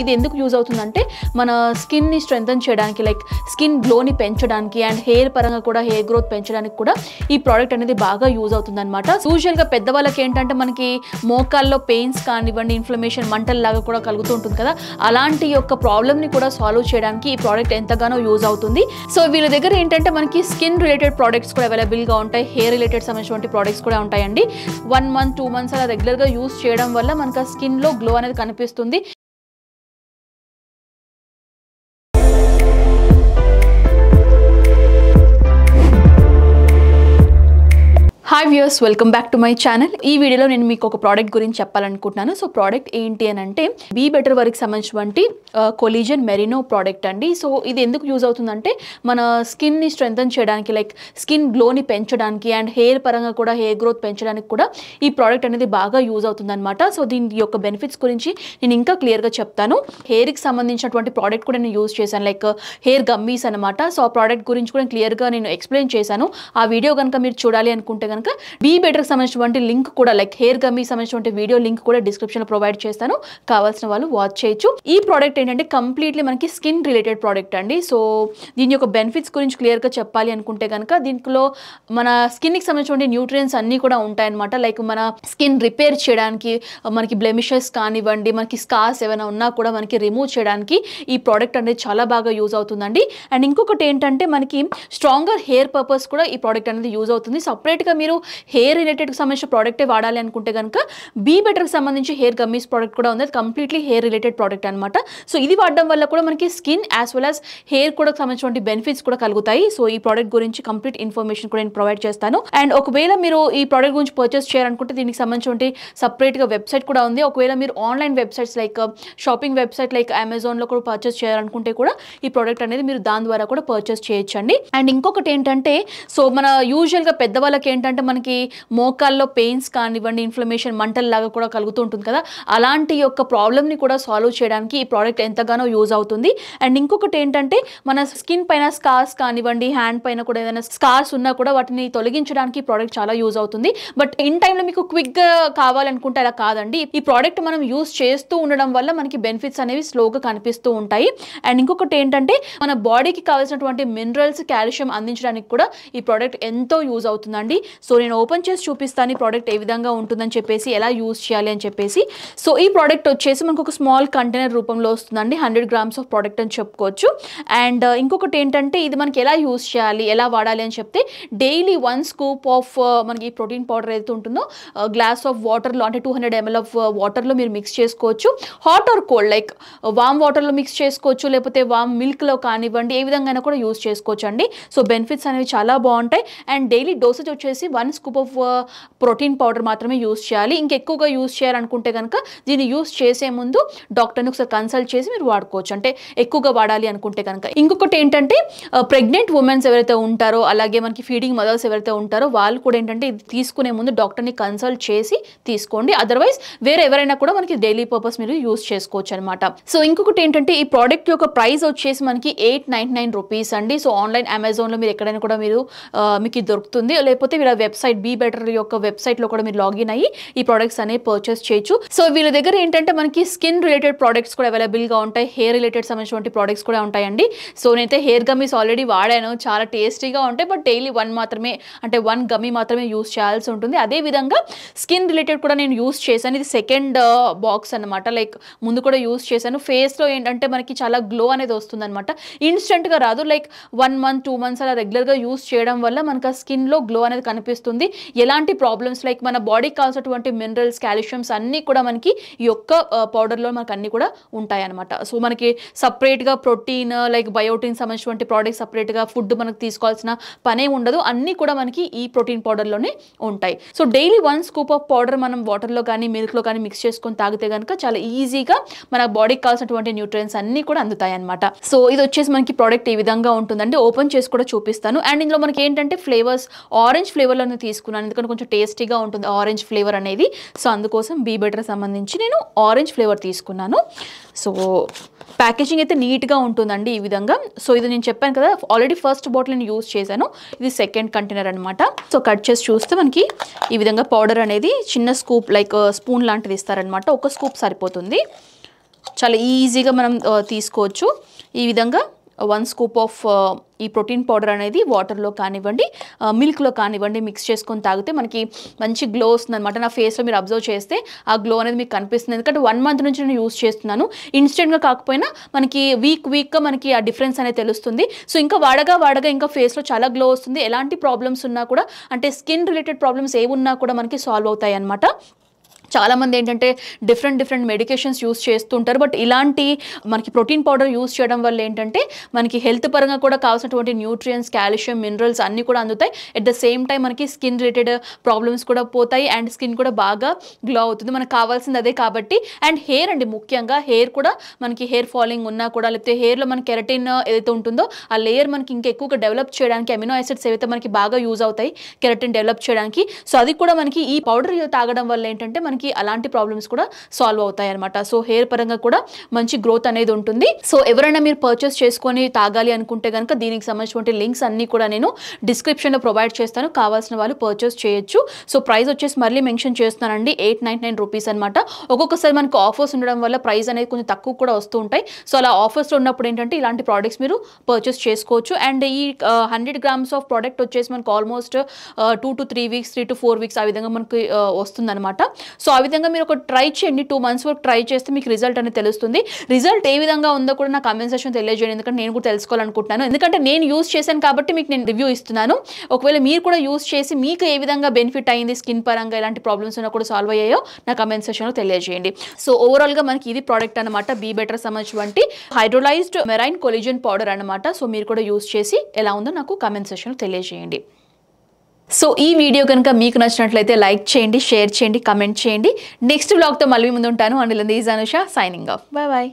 ఇది ఎందుకు యూజ్ అవుతుందంటే మన స్కిన్ని స్ట్రెంగ్తన్ చేయడానికి లైక్ స్కిన్ గ్లోని పెంచడానికి అండ్ హెయిర్ పరంగా కూడా హెయిర్ గ్రోత్ పెంచడానికి కూడా ఈ ప్రోడక్ట్ అనేది బాగా యూజ్ అవుతుందన్నమాట యూజువల్గా పెద్దవాళ్ళకి ఏంటంటే మనకి మోకాల్లో పెయిన్స్ కానివ్వండి ఇన్ఫ్లమేషన్ మంటల లాగా కూడా కలుగుతూ ఉంటుంది కదా అలాంటి యొక్క ప్రాబ్లమ్ని కూడా సాల్వ్ చేయడానికి ఈ ప్రోడక్ట్ ఎంతగానో యూజ్ అవుతుంది సో వీళ్ళ దగ్గర ఏంటంటే మనకి స్కిన్ రిలేటెడ్ ప్రోడక్ట్స్ కూడా అవైలబుల్గా ఉంటాయి హెయిర్ రిలేటెడ్ సంబంధించినటువంటి ప్రోడక్ట్స్ కూడా ఉంటాయండి వన్ మంత్ టూ మంత్స్ అలా రెగ్యులర్గా యూజ్ చేయడం వల్ల మనకి ఆ స్కిన్లో గ్లో అనేది కనిపిస్తుంది hi viewers welcome back to my channel ఈ వీడియోలో నేను మీకు ఒక ప్రోడక్ట్ గురించి చెప్పాలనుకుంటున్నాను సో ప్రోడక్ట్ ఏంటి అని అంటే బీ బెటర్ వర్క్ సంబంధించినటువంటి కొలీజన్ మెరినో ప్రోడక్ట్ అండి సో ఇది ఎందుకు యూజ్ అవుతుందంటే మన స్కిన్ని స్ట్రెంగ్తన్ చేయడానికి లైక్ స్కిన్ గ్లోని పెంచడానికి అండ్ హెయిర్ పరంగా కూడా హెయిర్ గ్రోత్ పెంచడానికి కూడా ఈ ప్రోడక్ట్ అనేది బాగా యూజ్ అవుతుందన్నమాట సో దీని యొక్క బెనిఫిట్స్ గురించి నేను ఇంకా క్లియర్గా చెప్తాను హెయిర్కి సంబంధించినటువంటి ప్రోడక్ట్ కూడా నేను యూజ్ చేశాను లైక్ హెయిర్ గమ్మీస్ అనమాట సో ఆ ప్రోడక్ట్ గురించి కూడా క్లియర్గా నేను ఎక్స్ప్లెయిన్ చేశాను ఆ వీడియో కనుక మీరు చూడాలి అనుకుంటే కనుక బీ బెటర్కి సంబంధించినటువంటి లింక్ కూడా లైక్ హెయిర్ గమ్ సంబంధించినటువంటి వీడియో లింక్ కూడా లో ప్రొవైడ్ చేస్తాను కావాల్సిన వాళ్ళు వాచ్ చేయొచ్చు ఈ ప్రోడక్ట్ ఏంటంటే కంప్లీట్లీ మనకి స్కిన్ రిలేటెడ్ ప్రోడక్ట్ అండి సో దీని యొక్క బెనిఫిట్స్ గురించి క్లియర్ గా చెప్పాలి అనుకుంటే కనుక దీంట్లో మన స్కిన్ కి సంబంధించిన న్యూట్రియన్స్ అన్ని కూడా ఉంటాయన్నమాట లైక్ మన స్కిన్ రిపేర్ చేయడానికి మనకి బ్లెమిషెస్ కానివ్వండి మనకి స్కార్స్ ఏమైనా ఉన్నా కూడా మనకి రిమూవ్ చేయడానికి ఈ ప్రోడక్ట్ అనేది చాలా బాగా యూజ్ అవుతుందండి అండ్ ఇంకొకటి ఏంటంటే మనకి స్ట్రాంగర్ హెయిర్ పర్పస్ కూడా ఈ ప్రోడక్ట్ అనేది యూజ్ అవుతుంది సపరేట్గా మీరు హెయిర్ రిలేటెడ్కి సంబంధించిన ప్రోడక్టే వాడాలి అనుకుంటే కనుక బీ బెటర్కి సంబంధించి హెయిర్ గమ్మీస్ ప్రోడక్ట్ కూడా ఉంది అది కంప్లీట్లీ హెయిర్ రిలేటెడ్ ప్రోడక్ట్ అనమాట సో ఇది వాడడం వల్ల కూడా మనకి skin as well as hair కూడా సంబంధించిన బెనిఫిట్స్ కూడా కలుగుతాయి సో ఈ ప్రోడక్ట్ గురించి కంప్లీట్ ఇన్ఫర్మేషన్ కూడా నేను ప్రొవైడ్ చేస్తాను అండ్ ఒకవేళ మీరు ఈ ప్రోడక్ట్ గురించి పర్చేస్ చేయాలనుకుంటే దీనికి సంబంధించిన సపరేట్గా వెబ్సైట్ కూడా ఉంది ఒకవేళ మీరు online websites like shopping website like అమెజాన్లో కూడా పర్చేస్ చేయాలనుకుంటే కూడా ఈ ప్రోడక్ట్ అనేది మీరు దాని ద్వారా కూడా పర్చేస్ చేయొచ్చండి అండ్ ఇంకొకటి ఏంటంటే సో మన యూజువల్గా పెద్దవాళ్ళకి ఏంటంటే మన మనకి మోకాల్లో పెయిన్స్ కానివ్వండి ఇన్ఫ్లమేషన్ మంటల్లాగా కూడా కలుగుతూ ఉంటుంది కదా అలాంటి యొక్క ప్రాబ్లమ్ని కూడా సాల్వ్ చేయడానికి ఈ ప్రోడక్ట్ ఎంతగానో యూజ్ అవుతుంది అండ్ ఇంకొకటి ఏంటంటే మన స్కిన్ పైన స్కార్స్ కానివ్వండి హ్యాండ్ పైన కూడా ఏదైనా స్కార్స్ ఉన్నా కూడా వాటిని తొలగించడానికి ఈ ప్రోడక్ట్ చాలా యూజ్ అవుతుంది బట్ ఇన్ టైంలో మీకు క్విక్గా కావాలనుకుంటే అలా కాదండి ఈ ప్రోడక్ట్ మనం యూజ్ చేస్తూ ఉండడం వల్ల మనకి బెనిఫిట్స్ అనేవి స్లోగా కనిపిస్తూ ఉంటాయి అండ్ ఇంకొకటి ఏంటంటే మన బాడీకి కావాల్సినటువంటి మినరల్స్ కాల్షియం అందించడానికి కూడా ఈ ప్రోడక్ట్ ఎంతో యూజ్ అవుతుందండి సో నేను ఓపెన్ చేసి చూపిస్తాను ఈ ప్రోడక్ట్ ఏ విధంగా ఉంటుందని చెప్పేసి ఎలా యూజ్ చేయాలి అని చెప్పేసి సో ఈ ప్రోడక్ట్ వచ్చేసి మనకు ఒక స్మాల్ కంటైనర్ రూపంలో వస్తుందండి హండ్రెడ్ గ్రామ్స్ ఆఫ్ ప్రోడక్ట్ అని చెప్పుకోవచ్చు అండ్ uh, ఇంకొకటి ఏంటంటే ఇది మనకి ఎలా యూజ్ చేయాలి ఎలా వాడాలి అని చెప్తే డైలీ వన్ స్కూప్ ఆఫ్ మనకి ప్రోటీన్ పౌడర్ ఏదైతే ఉంటుందో గ్లాస్ ఆఫ్ వాటర్లో అంటే టూ హండ్రెడ్ ఎంఎల్ ఆఫ్ వాటర్లో మీరు మిక్స్ చేసుకోవచ్చు hot or cold like warm వాటర్లో మిక్స్ చేసుకోవచ్చు లేకపోతే వామ్ మిల్క్లో కానివ్వండి ఏ విధంగా కూడా యూజ్ చేసుకోవచ్చు అండి సో బెనిఫిట్స్ అనేవి చాలా బాగుంటాయి అండ్ డైలీ డోసేజ్ వచ్చేసి one one scoop of protein powder మాత్రమే యూస్ చేయాలి ఇంకెక్కువగా యూస్ చేయాలనుకుంటే కనుక దీన్ని యూస్ చేసే ముందు డాక్టర్ని ఒకసారి కన్సల్ట్ చేసి మీరు వాడుకోవచ్చు అంటే ఎక్కువగా వాడాలి అనుకుంటే కనుక ఇంకొకటి ఏంటంటే ప్రెగ్నెంట్ ఉమెన్స్ ఎవరైతే ఉంటారో అలాగే మనకి ఫీడింగ్ మదర్స్ ఎవరైతే ఉంటారో వాళ్ళు కూడా ఏంటంటే ఇది తీసుకునే ముందు డాక్టర్ని కన్సల్ట్ చేసి తీసుకోండి అదర్వైజ్ వేరే ఎవరైనా కూడా మనకి డైలీ పర్పస్ మీరు యూస్ చేసుకోవచ్చు అనమాట సో ఇంకొకటి ఏంటంటే ఈ ప్రోడక్ట్ యొక్క ప్రైస్ వచ్చేసి మనకి ఎయిట్ నైన్ నైన్ రూపీస్ అండి సో ఆన్లైన్ అమెజాన్లో మీరు ఎక్కడైనా కూడా మీరు మీకు దొరుకుతుంది లేకపోతే మీరు ఆ వెబ్సైట్ బీ బెటర్ యొక్క వెబ్సైట్ లో కూడా మీరు లాగిన్ అయ్యి ఈ ప్రోడక్ట్స్ అనేవి పర్చేస్ చేయొచ్చు సో వీళ్ళ దగ్గర ఏంటంటే మనకి స్కిన్ రిలేటెడ్ ప్రోడక్ట్స్ కూడా అవైలబుల్ గా ఉంటాయి హెయిర్ రిలేటెడ్ సంబంధించిన ప్రోడక్ట్స్ కూడా ఉంటాయండి సో నేనైతే హెయిర్ గమ్మీస్ ఆల్రెడీ వాడాను చాలా టేస్టీగా ఉంటాయి బట్ డైలీ వన్ మాత్రమే అంటే వన్ గమ్మీ మాత్రమే యూస్ చేయాల్సి ఉంటుంది అదేవిధంగా స్కిన్ రిలేటెడ్ కూడా నేను యూస్ చేశాను ఇది సెకండ్ బాక్స్ అనమాట లైక్ ముందు కూడా యూస్ చేశాను ఫేస్లో ఏంటంటే మనకి చాలా గ్లో అనేది వస్తుంది అనమాట ఇన్స్టెంట్గా రాదు like one month two months అలా రెగ్యులర్గా యూస్ చేయడం వల్ల మనకి ఆ స్కిన్లో గ్లో అనేది కనిపిస్తుంది చేస్తుంది ఎలాంటి ప్రాబ్లమ్స్ లైక్ మన బాడీకి కావాల్సినటువంటి మినరల్స్ కాల్షియమ్స్ అన్నీ కూడా మనకి ఈ యొక్క పౌడర్లో మనకు అన్నీ కూడా ఉంటాయి అనమాట సో మనకి సపరేట్గా ప్రోటీన్ లైక్ బయోటిన్ సంబంధించినటువంటి ప్రోడక్ట్ సపరేట్గా ఫుడ్ మనకు తీసుకోవాల్సిన పనే ఉండదు అన్నీ కూడా మనకి ఈ ప్రోటీన్ పౌడర్లోనే ఉంటాయి so daily one scoop of powder మనం వాటర్లో కానీ మిల్క్లో కానీ మిక్స్ చేసుకొని తాగితే కనుక చాలా ఈజీగా మన బాడీకి కావాల్సినటువంటి న్యూట్రియన్స్ అన్నీ కూడా అందుతాయి అనమాట సో ఇది వచ్చేసి మనకి ప్రోడక్ట్ ఈ విధంగా ఉంటుందండి ఓపెన్ చేసి కూడా చూపిస్తాను అండ్ ఇందులో మనకి ఏంటంటే ఫ్లేవర్స్ ఆరెంజ్ ఫ్లేవర్లో సంబంధించి తీసుకున్నాను ఎందుకంటే కొంచెం టేస్టీగా ఉంటుంది ఆరెంజ్ ఫ్లేవర్ అనేది సో అందుకోసం బీ బెటర్ సంబంధించి నేను ఆరెంజ్ ఫ్లేవర్ తీసుకున్నాను సో ప్యాకేజింగ్ అయితే నీట్గా ఉంటుందండి ఈ విధంగా సో ఇది నేను చెప్పాను కదా ఆల్రెడీ ఫస్ట్ బాటిల్ని యూజ్ చేశాను ఇది సెకండ్ కంటైనర్ అనమాట సో కట్ చేసి చూస్తే మనకి ఈ విధంగా పౌడర్ అనేది చిన్న స్కూప్ లైక్ స్పూన్ లాంటిది ఇస్తారనమాట ఒక స్కూప్ సరిపోతుంది చాలా ఈజీగా మనం తీసుకోవచ్చు ఈ విధంగా వన్ స్కూప్ ఆఫ్ ఈ ప్రోటీన్ పౌడర్ అనేది వాటర్లో కానివ్వండి మిల్క్లో uh, కానివ్వండి మిక్స్ చేసుకొని తాగితే మనకి మంచి గ్లో వస్తుంది అనమాట నా ఫేస్లో మీరు అబ్జర్వ్ చేస్తే ఆ గ్లో అనేది మీకు కనిపిస్తుంది ఎందుకంటే వన్ మంత్ నుంచి నేను యూస్ చేస్తున్నాను ఇన్స్టెంట్గా కాకపోయినా మనకి వీక్ వీక్గా మనకి ఆ డిఫరెన్స్ అనేది తెలుస్తుంది సో ఇంకా వాడగా వాడగా ఇంకా ఫేస్లో చాలా గ్లో వస్తుంది ఎలాంటి ప్రాబ్లమ్స్ ఉన్నా కూడా అంటే స్కిన్ రిలేటెడ్ ప్రాబ్లమ్స్ ఏమున్నా కూడా మనకి సాల్వ్ అవుతాయి అనమాట చాలామంది ఏంటంటే డిఫరెంట్ డిఫరెంట్ మెడికేషన్స్ యూస్ చేస్తుంటారు బట్ ఇలాంటి మనకి ప్రోటీన్ పౌడర్ యూస్ చేయడం వల్ల ఏంటంటే మనకి హెల్త్ పరంగా కూడా కావాల్సినటువంటి న్యూట్రియన్స్ కాల్షియం మినరల్స్ అన్నీ కూడా అందుతాయి ఎట్ ద సేమ్ టైం మనకి స్కిన్ రిలేటెడ్ ప్రాబ్లమ్స్ కూడా పోతాయి అండ్ స్కిన్ కూడా బాగా గ్లో అవుతుంది మనకు కావాల్సింది అదే కాబట్టి అండ్ హెయిర్ అండి ముఖ్యంగా హెయిర్ కూడా మనకి హెయిర్ ఫాలింగ్ ఉన్నా కూడా లేకపోతే హెయిర్లో మన కెరటిన్ ఏదైతే ఉంటుందో ఆ లేయర్ మనకి ఇంకా ఎక్కువగా డెవలప్ చేయడానికి అమినో యాసిడ్స్ ఏవైతే మనకి బాగా యూజ్ అవుతాయి కెరటిన్ డెవలప్ చేయడానికి సో అది కూడా మనకి ఈ పౌడర్ తాగడం వల్ల ఏంటంటే మనకి మనకి అలాంటి ప్రాబ్లమ్స్ కూడా సాల్వ్ అవుతాయి అనమాట సో హెయిర్ పరంగా కూడా మంచి గ్రోత్ అనేది ఉంటుంది సో ఎవరైనా మీరు పర్చేస్ చేసుకొని తాగాలి అనుకుంటే కనుక దీనికి సంబంధించిన లింక్స్ అన్ని కూడా నేను డిస్క్రిప్షన్ లో ప్రొవైడ్ చేస్తాను కావాల్సిన వాళ్ళు పర్చేస్ చేయొచ్చు సో ప్రైస్ వచ్చేసి మళ్ళీ మెన్షన్ చేస్తున్నానండి ఎయిట్ నైన్ నైన్ రూపీస్ అనమాట ఒక్కొక్కసారి మనకు ఆఫర్స్ ఉండడం వల్ల ప్రైస్ అనేది కొంచెం తక్కువ కూడా వస్తూ ఉంటాయి సో అలా ఆఫర్స్ ఉన్నప్పుడు ఏంటంటే ఇలాంటి ప్రోడక్ట్స్ మీరు పర్చేస్ చేసుకోవచ్చు అండ్ ఈ హండ్రెడ్ గ్రామ్స్ ఆఫ్ ప్రోడక్ట్ వచ్చేసి మనకు almost two to three weeks three to four weeks ఆ విధంగా మనకి వస్తుందన్నమాట సో సో ఆ విధంగా మీరు ఒక ట్రై చేయండి టూ మంత్స్ వరకు ట్రై చేస్తే మీకు రిజల్ట్ అనేది తెలుస్తుంది రిజల్ట్ ఏ విధంగా ఉందో కూడా నా కామెంట్ సెక్షన్ తెలియజేయండి ఎందుకంటే నేను కూడా తెలుసుకోవాలనుకుంటున్నాను ఎందుకంటే నేను యూజ్ చేశాను కాబట్టి మీకు నేను రివ్యూ ఇస్తున్నాను ఒకవేళ మీరు కూడా యూజ్ చేసి మీకు ఏ విధంగా బెనిఫిట్ అయింది స్కిన్ పరంగా ఎలాంటి ప్రాబ్లమ్స్ ఉన్నా కూడా సాల్వ్ అయ్యాయో నా కమెంట్ సెక్షన్లో తెలియజేయండి సో ఓవరాల్గా మనకి ఇది ప్రోడక్ట్ అనమాట బీ బెటర్ సంబంధించి హైడ్రోలైజ్డ్ మెరైన్ కొలిజన్ పౌడర్ అనమాట సో మీరు కూడా యూస్ చేసి ఎలా ఉందో నాకు కమెంట్ సెక్షన్లో తెలియజేయండి సో ఈ వీడియో కనుక మీకు నచ్చినట్లయితే లైక్ చేయండి షేర్ చేయండి కమెంట్ చేయండి నెక్స్ట్ బ్లాగ్తో మళ్ళీ ముందు ఉంటాను and this Anusha signing off bye bye